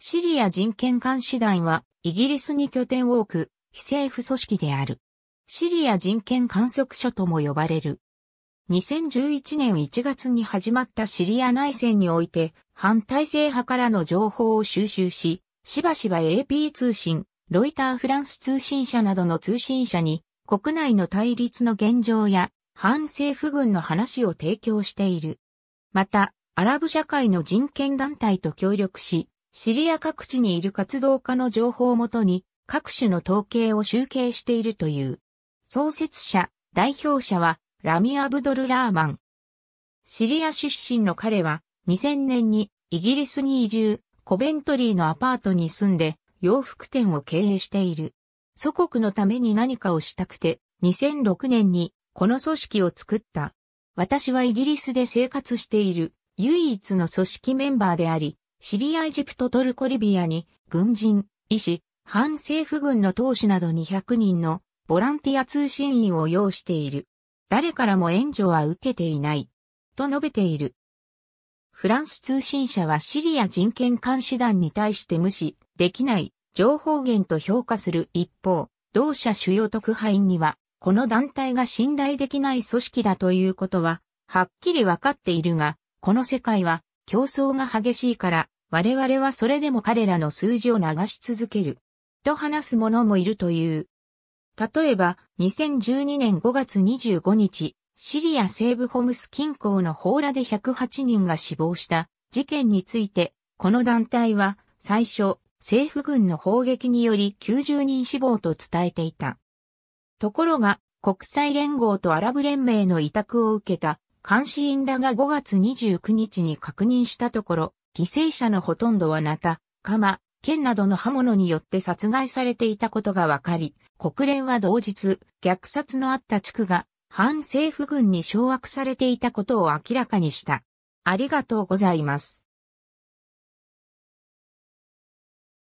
シリア人権監視団は、イギリスに拠点を置く、非政府組織である。シリア人権観測所とも呼ばれる。2011年1月に始まったシリア内戦において、反体制派からの情報を収集し、しばしば AP 通信、ロイターフランス通信社などの通信社に、国内の対立の現状や、反政府軍の話を提供している。また、アラブ社会の人権団体と協力し、シリア各地にいる活動家の情報をもとに各種の統計を集計しているという。創設者、代表者はラミ・アブドル・ラーマン。シリア出身の彼は2000年にイギリスに移住、コベントリーのアパートに住んで洋服店を経営している。祖国のために何かをしたくて2006年にこの組織を作った。私はイギリスで生活している唯一の組織メンバーであり、シリアエジプトトルコリビアに、軍人、医師、反政府軍の党首など200人のボランティア通信員を要している。誰からも援助は受けていない。と述べている。フランス通信社はシリア人権監視団に対して無視できない情報源と評価する一方、同社主要特派員には、この団体が信頼できない組織だということは、はっきりわかっているが、この世界は競争が激しいから、我々はそれでも彼らの数字を流し続ける。と話す者もいるという。例えば、2012年5月25日、シリア西部ホムス近郊の放羅で108人が死亡した事件について、この団体は最初、政府軍の砲撃により90人死亡と伝えていた。ところが、国際連合とアラブ連盟の委託を受けた監視員らが5月29日に確認したところ、犠牲者のほとんどはナタ、鎌、剣などの刃物によって殺害されていたことが分かり、国連は同日、虐殺のあった地区が反政府軍に掌握されていたことを明らかにした。ありがとうございます。